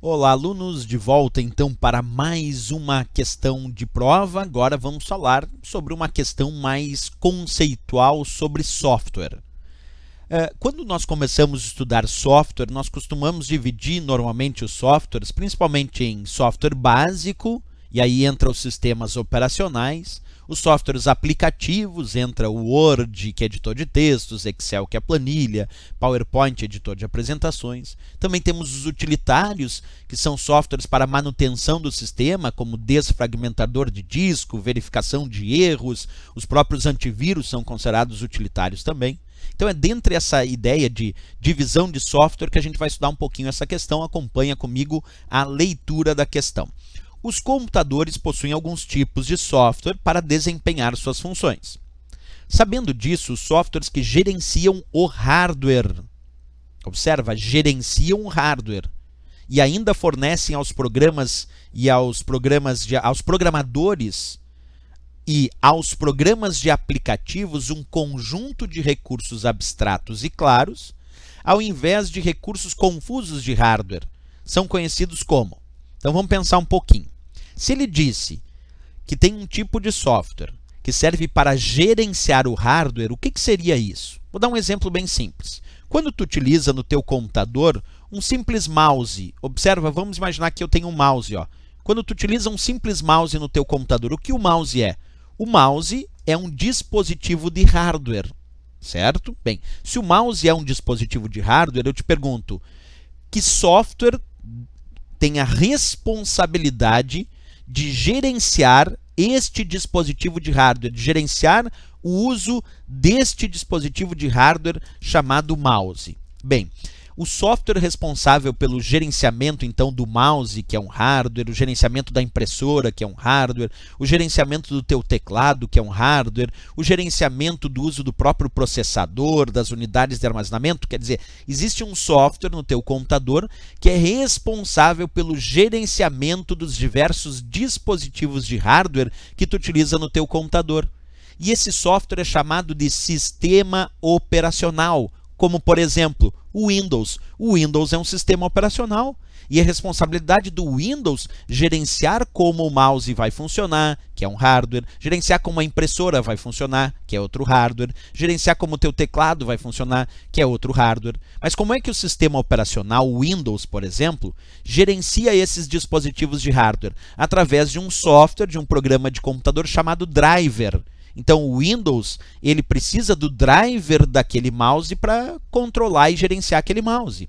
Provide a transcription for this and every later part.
Olá, alunos, de volta então para mais uma questão de prova. Agora vamos falar sobre uma questão mais conceitual sobre software. É, quando nós começamos a estudar software, nós costumamos dividir normalmente os softwares, principalmente em software básico, e aí entra os sistemas operacionais, os softwares aplicativos, entra o Word, que é editor de textos, Excel, que é planilha, PowerPoint, editor de apresentações. Também temos os utilitários, que são softwares para manutenção do sistema, como desfragmentador de disco, verificação de erros, os próprios antivírus são considerados utilitários também. Então é dentro dessa ideia de divisão de software que a gente vai estudar um pouquinho essa questão. Acompanha comigo a leitura da questão. Os computadores possuem alguns tipos de software para desempenhar suas funções. Sabendo disso, os softwares que gerenciam o hardware, observa, gerenciam o hardware e ainda fornecem aos programas e aos programas de, aos programadores e aos programas de aplicativos um conjunto de recursos abstratos e claros, ao invés de recursos confusos de hardware. São conhecidos como. Então vamos pensar um pouquinho. Se ele disse que tem um tipo de software que serve para gerenciar o hardware, o que, que seria isso? Vou dar um exemplo bem simples. Quando tu utiliza no teu computador um simples mouse, observa, vamos imaginar que eu tenho um mouse, ó. Quando tu utiliza um simples mouse no teu computador, o que o mouse é? O mouse é um dispositivo de hardware, certo? Bem, se o mouse é um dispositivo de hardware, eu te pergunto, que software tem a responsabilidade de gerenciar este dispositivo de hardware, de gerenciar o uso deste dispositivo de hardware chamado mouse. Bem, o software responsável pelo gerenciamento então do mouse, que é um hardware, o gerenciamento da impressora, que é um hardware, o gerenciamento do teu teclado, que é um hardware, o gerenciamento do uso do próprio processador, das unidades de armazenamento, quer dizer, existe um software no teu computador que é responsável pelo gerenciamento dos diversos dispositivos de hardware que tu utiliza no teu computador. E esse software é chamado de sistema operacional, como por exemplo, o Windows. O Windows é um sistema operacional e é responsabilidade do Windows gerenciar como o mouse vai funcionar, que é um hardware, gerenciar como a impressora vai funcionar, que é outro hardware, gerenciar como o teu teclado vai funcionar, que é outro hardware. Mas como é que o sistema operacional Windows, por exemplo, gerencia esses dispositivos de hardware através de um software, de um programa de computador chamado driver, então o Windows ele precisa do driver daquele mouse para controlar e gerenciar aquele mouse.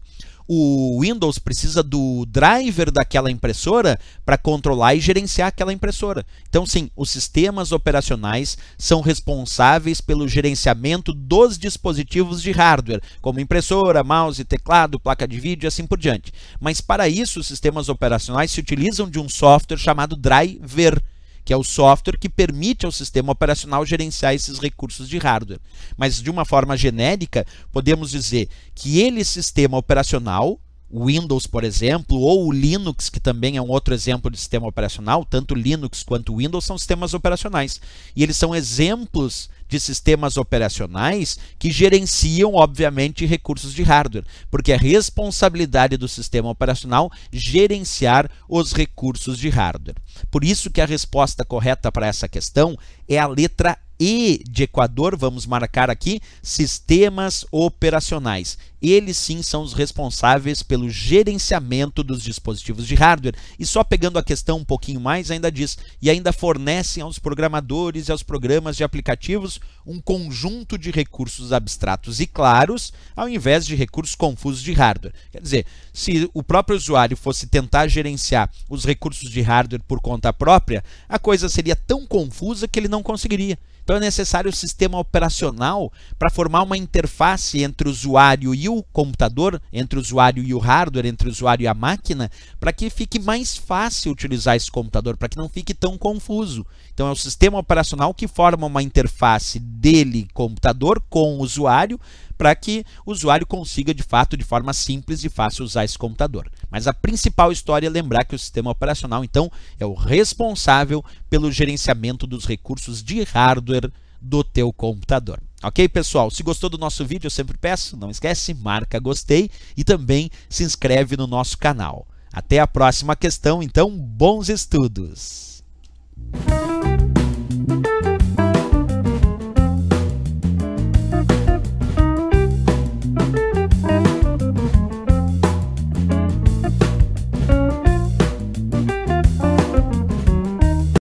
O Windows precisa do driver daquela impressora para controlar e gerenciar aquela impressora. Então, sim, os sistemas operacionais são responsáveis pelo gerenciamento dos dispositivos de hardware, como impressora, mouse, teclado, placa de vídeo e assim por diante. Mas para isso, os sistemas operacionais se utilizam de um software chamado driver que é o software que permite ao sistema operacional gerenciar esses recursos de hardware. Mas de uma forma genérica, podemos dizer que ele, sistema operacional, o Windows, por exemplo, ou o Linux, que também é um outro exemplo de sistema operacional, tanto Linux quanto Windows são sistemas operacionais. E eles são exemplos de sistemas operacionais que gerenciam, obviamente, recursos de hardware, porque é responsabilidade do sistema operacional gerenciar os recursos de hardware. Por isso que a resposta correta para essa questão é a letra e de Equador, vamos marcar aqui, sistemas operacionais eles sim são os responsáveis pelo gerenciamento dos dispositivos de hardware. E só pegando a questão um pouquinho mais, ainda diz: e ainda fornecem aos programadores e aos programas de aplicativos um conjunto de recursos abstratos e claros, ao invés de recursos confusos de hardware. Quer dizer, se o próprio usuário fosse tentar gerenciar os recursos de hardware por conta própria, a coisa seria tão confusa que ele não conseguiria. Então é necessário o sistema operacional para formar uma interface entre o usuário e o o computador entre o usuário e o hardware, entre o usuário e a máquina, para que fique mais fácil utilizar esse computador, para que não fique tão confuso. Então é o sistema operacional que forma uma interface dele, computador, com o usuário, para que o usuário consiga de fato, de forma simples e fácil usar esse computador. Mas a principal história é lembrar que o sistema operacional, então, é o responsável pelo gerenciamento dos recursos de hardware do teu computador. Ok, pessoal? Se gostou do nosso vídeo, eu sempre peço, não esquece, marca gostei e também se inscreve no nosso canal. Até a próxima questão, então bons estudos!